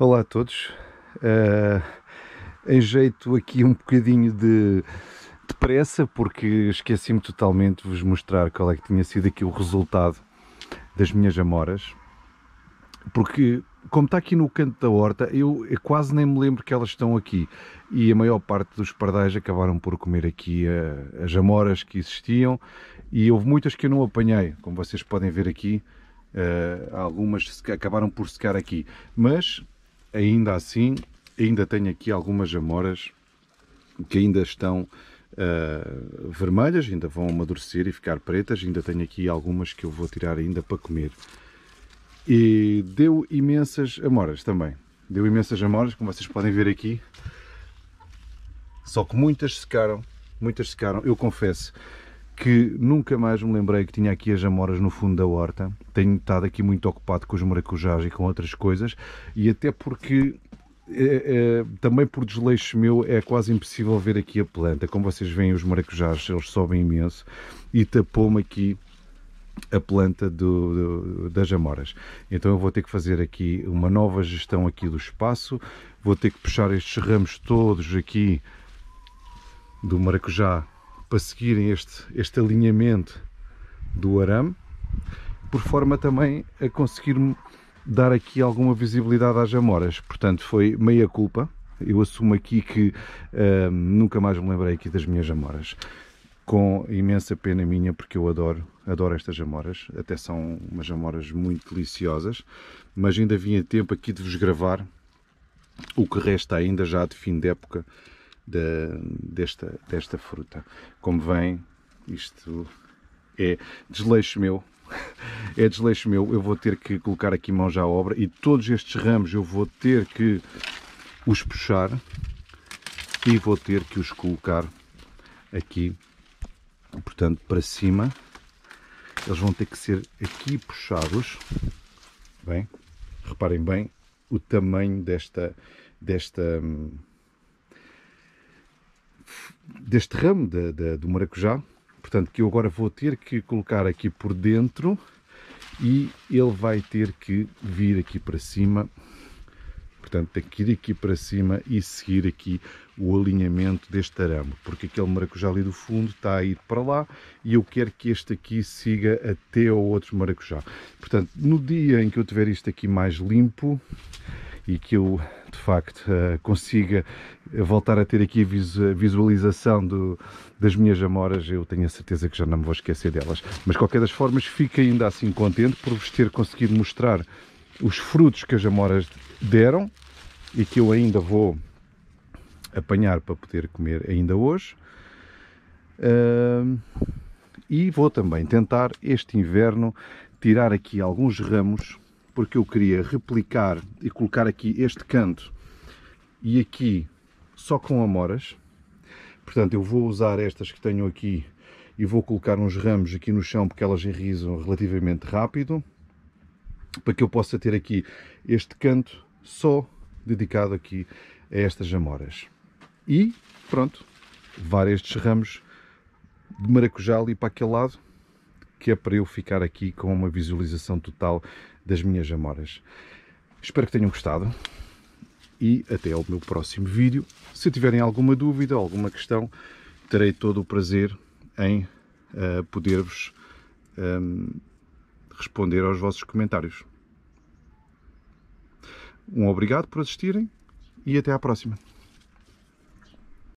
Olá a todos. Uh, eh, em jeito aqui um bocadinho de depressa, porque esqueci-me totalmente de vos mostrar qual é que tinha sido aqui o resultado das minhas amoras. Porque, como está aqui no canto da horta, eu, eu quase nem me lembro que elas estão aqui. E a maior parte dos pardais acabaram por comer aqui eh, as amoras que existiam. E houve muitas que eu não apanhei, como vocês podem ver aqui. Uh, algumas acabaram por secar aqui. Mas ainda assim, ainda tenho aqui algumas amoras que ainda estão uh, vermelhas, ainda vão amadurecer e ficar pretas, ainda tenho aqui algumas que eu vou tirar ainda para comer. E deu imensas amoras também, deu imensas amoras, como vocês podem ver aqui, só que muitas secaram, muitas secaram, eu confesso, que nunca mais me lembrei que tinha aqui as amoras no fundo da horta. Tenho estado aqui muito ocupado com os maracujás e com outras coisas, e até porque é, é, também por desleixo meu é quase impossível ver aqui a planta. Como vocês veem, os maracujás eles sobem imenso e tapou-me aqui a planta do, do, das amoras. Então eu vou ter que fazer aqui uma nova gestão aqui do espaço, vou ter que puxar estes ramos todos aqui do maracujá para seguirem este, este alinhamento do arame, por forma também a conseguir dar aqui alguma visibilidade às amoras. Portanto, foi meia culpa. Eu assumo aqui que uh, nunca mais me lembrei aqui das minhas amoras. Com imensa pena minha, porque eu adoro, adoro estas amoras. Até são umas amoras muito deliciosas. Mas ainda vinha tempo aqui de vos gravar o que resta ainda já de fim de época de, desta, desta fruta. Como vem, isto é desleixo meu. É desleixo meu, eu vou ter que colocar aqui mãos à obra e todos estes ramos eu vou ter que os puxar e vou ter que os colocar aqui, portanto, para cima. Eles vão ter que ser aqui puxados. Bem, reparem bem o tamanho desta, desta, hum, deste ramo de, de, do maracujá, portanto que eu agora vou ter que colocar aqui por dentro e ele vai ter que vir aqui para cima, portanto que ir aqui para cima e seguir aqui o alinhamento deste arame, porque aquele maracujá ali do fundo está a ir para lá e eu quero que este aqui siga até ao outro maracujá. Portanto, no dia em que eu tiver isto aqui mais limpo, e que eu de facto eh, consiga voltar a ter aqui a visualização do, das minhas amoras, eu tenho a certeza que já não me vou esquecer delas. Mas de qualquer das formas fico ainda assim contente por vos ter conseguido mostrar os frutos que as amoras deram e que eu ainda vou apanhar para poder comer ainda hoje. Uh, e vou também tentar este inverno tirar aqui alguns ramos porque eu queria replicar e colocar aqui este canto e aqui só com amoras. Portanto, eu vou usar estas que tenho aqui e vou colocar uns ramos aqui no chão porque elas enrizam relativamente rápido para que eu possa ter aqui este canto só dedicado aqui a estas amoras. E pronto, levar estes ramos de maracujá ali para aquele lado que é para eu ficar aqui com uma visualização total das minhas amoras. Espero que tenham gostado e até ao meu próximo vídeo. Se tiverem alguma dúvida, alguma questão, terei todo o prazer em uh, poder-vos um, ehm, responder aos vossos comentários. Um obrigado por assistirem e até à próxima.